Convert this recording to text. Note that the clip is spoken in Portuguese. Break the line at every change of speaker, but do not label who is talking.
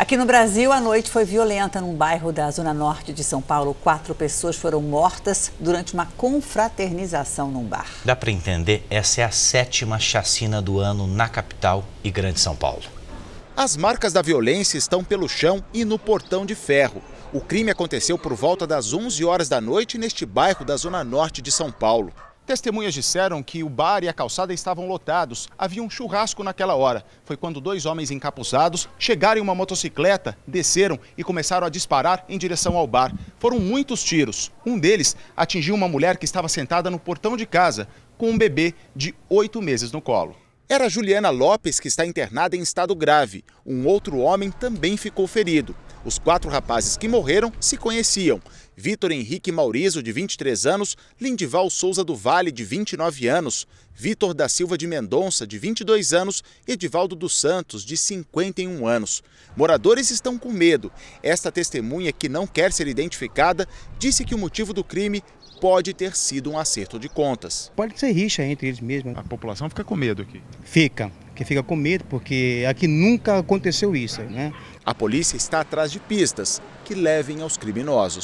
Aqui no Brasil, a noite foi violenta num bairro da Zona Norte de São Paulo. Quatro pessoas foram mortas durante uma confraternização num bar.
Dá para entender, essa é a sétima chacina do ano na capital e Grande São Paulo.
As
marcas da violência estão pelo chão e no portão de ferro. O crime aconteceu por volta das 11 horas da noite neste bairro da Zona Norte de São Paulo. Testemunhas disseram que o bar e a calçada estavam lotados. Havia um churrasco naquela hora. Foi quando dois homens encapuzados chegaram em uma motocicleta, desceram e começaram a disparar em direção ao bar. Foram muitos tiros. Um deles atingiu uma mulher que estava sentada no portão de casa com um bebê de oito meses no colo. Era Juliana Lopes, que está internada em estado grave. Um outro homem também ficou ferido. Os quatro rapazes que morreram se conheciam. Vitor Henrique Maurizo, de 23 anos, Lindival Souza do Vale, de 29 anos, Vitor da Silva de Mendonça, de 22 anos, e Edivaldo dos Santos, de 51 anos. Moradores estão com medo. Esta testemunha, que não quer ser identificada, disse que o motivo do crime pode ter sido um acerto de contas. Pode ser rixa entre eles
mesmos. A população fica com medo aqui. Fica, que fica com medo porque aqui nunca aconteceu isso, né?
A polícia está atrás de pistas que levem aos criminosos.